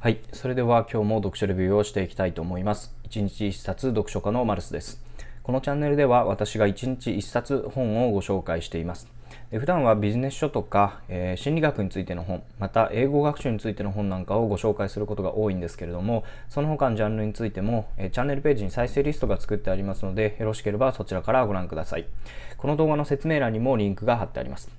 はい、それでは今日も読書レビューをしていきたいと思います。1日1冊読書家のマルスです。このチャンネルでは私が1日1冊本をご紹介しています。で普段はビジネス書とか、えー、心理学についての本、また英語学習についての本なんかをご紹介することが多いんですけれども、その他のジャンルについても、えー、チャンネルページに再生リストが作ってありますので、よろしければそちらからご覧ください。この動画の説明欄にもリンクが貼ってあります。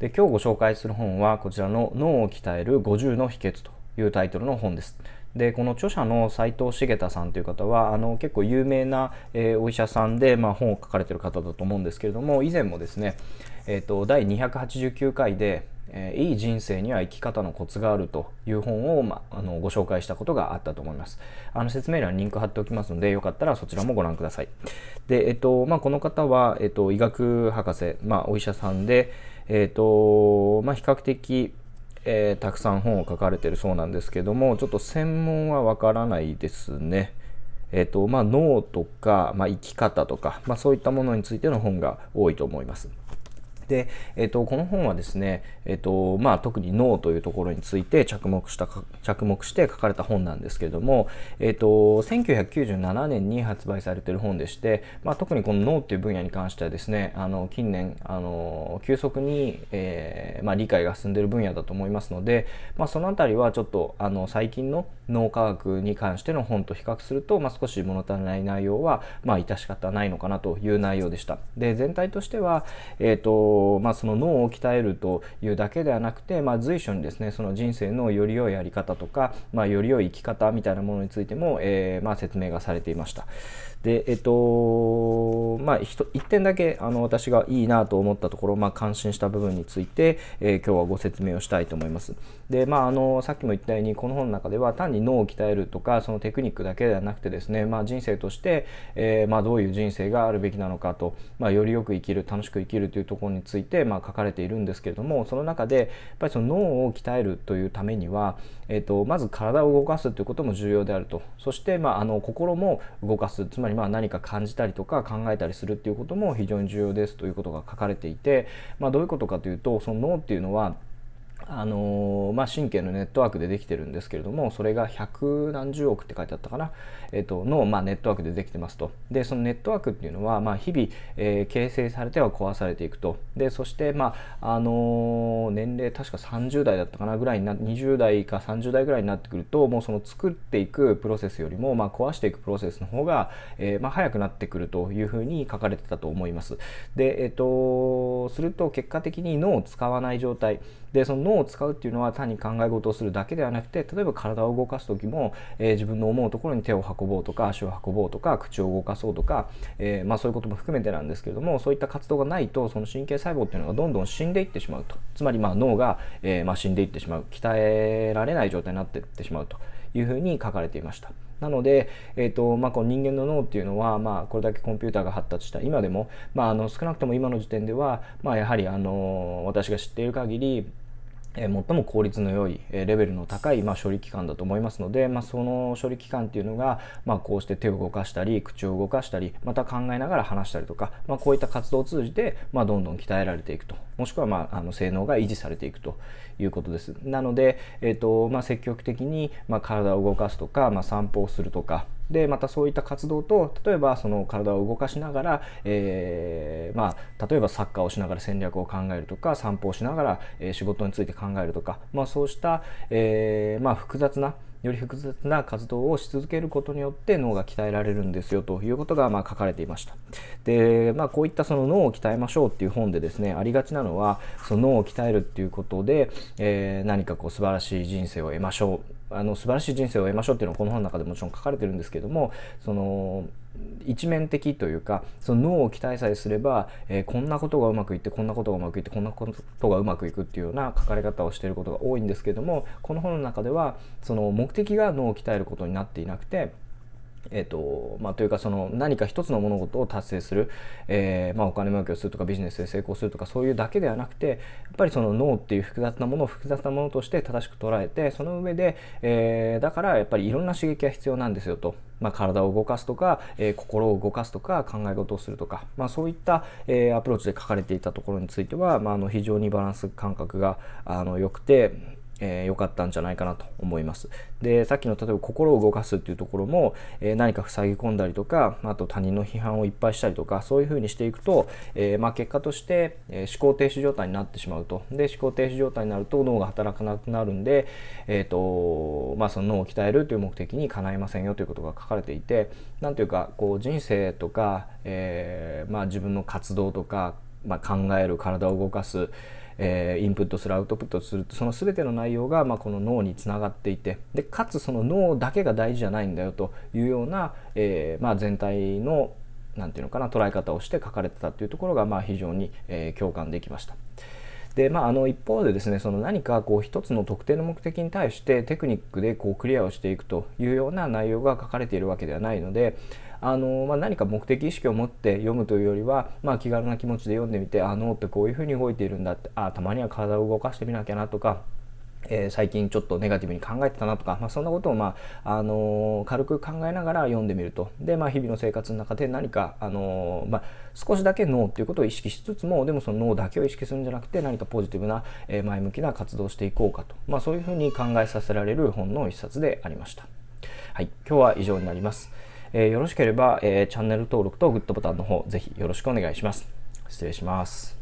で今日ご紹介する本はこちらの脳を鍛える50の秘訣というタイトルの本です。でこの著者の斎藤茂太さんという方はあの結構有名な、えー、お医者さんで、まあ、本を書かれてる方だと思うんですけれども以前もですね、えーと、第289回で、えー、いい人生には生き方のコツがある」という本を、まあ、あのご紹介したことがあったと思います。あの説明欄にリンク貼っておきますのでよかったらそちらもご覧ください。で、えーとまあ、この方は、えーと、と医学博士、まあ、お医者さんで、えーとまあ、比較的えー、たくさん本を書かれてるそうなんですけどもちょっと専門はわからないですね。えーとまあ、脳とか、まあ、生き方とか、まあ、そういったものについての本が多いと思います。で、えっと、この本はですね、えっとまあ、特に脳というところについて着目した着目して書かれた本なんですけれども、えっと、1997年に発売されている本でして、まあ、特にこの脳という分野に関してはですねあの近年あの急速に、えーまあ、理解が進んでいる分野だと思いますので、まあ、その辺りはちょっとあの最近の脳科学に関しての本と比較すると、まあ、少し物足りない内容は、まあ、致し方ないのかなという内容でした。で全体としては、えっ、ー、とまあ、その脳を鍛えるというだけではなくて、まあ、随所にですねその人生のより良いやり方とか、まあ、より良い生き方みたいなものについても、えー、まあ、説明がされていました。でえっとまあ、1点だけあの私がいいなと思ったところ、まあ、感心した部分について、えー、今日はご説明をしたいと思います。で、まあ、あのさっきも言ったようにこの本の中では単に脳を鍛えるとかそのテクニックだけではなくてですね、まあ、人生として、えー、まあ、どういう人生があるべきなのかと、まあ、よりよく生きる楽しく生きるというところにについてま書かれているんですけれどもその中でやっぱりその脳を鍛えるというためには、えーと、まず体を動かすということも重要であるとそして、まあ、あの心も動かすつまりま何か感じたりとか考えたりするっていうことも非常に重要ですということが書かれていて、まあ、どういうことかというとその脳っていうのはあのー、まあ、神経のネットワークでできてるんですけれどもそれが百何十億って書いてあったかな、えー、との、まあ、ネットワークでできてますとでそのネットワークっていうのは、まあ、日々、えー、形成されては壊されていくとでそして、まああのー、年齢確か30代だったかなぐらいにな20代か30代ぐらいになってくるともうその作っていくプロセスよりも、まあ、壊していくプロセスの方が、えーまあ、早くなってくるというふうに書かれてたと思いますで、えーと、とすると結果的に脳を使わない状態でその脳を使うっていうのは単に考え事をするだけではなくて例えば体を動かす時も、えー、自分の思うところに手を運ぼうとか足を運ぼうとか口を動かそうとか、えー、まあ、そういうことも含めてなんですけれどもそういった活動がないとその神経細胞っていうのがどんどん死んでいってしまうとつまりま脳が、えまあ、死んでいってしまう鍛えられない状態になっていってしまうと。いうふうに書かれていました。なので、えーとまあ、この人間の脳っていうのは、まあ、これだけコンピューターが発達した今でも、まあ、あの少なくとも今の時点では、まあ、やはりあの私が知っている限りえ最も効率の良い、えレベルの高い、まあ、処理機関だと思いますので、まあ、その処理機関っていうのが、まあ、こうして手を動かしたり口を動かしたりまた考えながら話したりとか、まこういった活動を通じて、まどんどん鍛えられていくともしくは、まあ、あの性能が維持されていくということですなので、えーとま積極的に、ま体を動かすとか、ま散歩をするとかでまたそういった活動と例えばその体を動かしながら、えー、まあ、例えばサッカーをしながら戦略を考えるとか散歩をしながら、え仕事について考えるとか、まあ、そうした、えー、まあ、複雑なより複雑な活動をし続けることによって脳が鍛えられるんですよということがまあ書かれていましたで、まあ、こういったその脳を鍛えましょうっていう本でですねありがちなのはその脳を鍛えるっていうことで、えー、何かこう素晴らしい人生を得ましょうあの素晴らしい人生を得ましょうっていうのはこの本の中でもちろん書かれてるんですけどもその一面的というかその脳を鍛えさえすれば、えー、こんなことがうまくいってこんなことがうまくいってこんなことがうまくいくっていうような書かれ方をしていることが多いんですけどもこの本の中ではその目的が脳を鍛えることになっていなくて。えーとまあ、というかその何か一つの物事を達成する、えー、まあ、お金儲けをするとかビジネスで成功するとかそういうだけではなくてやっぱりその脳っていう複雑なものを複雑なものとして正しく捉えてその上で、えー、だからやっぱりいろんな刺激が必要なんですよと。まあ、体を動かすとか、えー、心を動かすとか考え事をするとか、まあ、そういった、えアプローチで書かれていたところについては、まあの非常にバランス感覚があの良くてえー、良かったんじゃないかなと思います。で、さっきの例えば心を動かすっていうところも、えー、何か塞ぎ込んだりとか、あと他人の批判をいっぱいしたりとか、そういうふうにしていくと、えー、まあ、結果として、え思考停止状態になってしまうと。で、思考停止状態になると脳が働かなくなるんで、えっ、と、まあ、その脳を鍛えるという目的に叶いませんよということが書かれていて、なんていうか、こう人生とか、えまあ、自分の活動とか、まあ、考える体を動かす、えー、インプットするアウトプットするその全ての内容が、まあ、この脳につながっていてでかつその脳だけが大事じゃないんだよというような、えー、まあ、全体の何て言うのかな捉え方をして書かれてたっていうところが、まあ、非常に、えー、共感できました。でまあ、あの一方でですねその何かこう一つの特定の目的に対してテクニックでこうクリアをしていくというような内容が書かれているわけではないので、あの、まあ、何か目的意識を持って読むというよりは、まあ、気軽な気持ちで読んでみてあ脳ってこういうふうに動いているんだってあたまには体を動かしてみなきゃなとかえー、最近ちょっとネガティブに考えてたなとか、まあ、そんなことを、まああのー、軽く考えながら読んでみるとで、まあ、日々の生活の中で何か、あのー、まあ、少しだけ脳っていうことを意識しつつもでもその脳だけを意識するんじゃなくて何かポジティブな、え前向きな活動をしていこうかと、まあ、そういうふうに考えさせられる本の一冊でありました。はい、今日は以上になります。えー、よろしければ、えー、チャンネル登録とグッドボタンの方、ぜひよろしくお願いします。失礼します。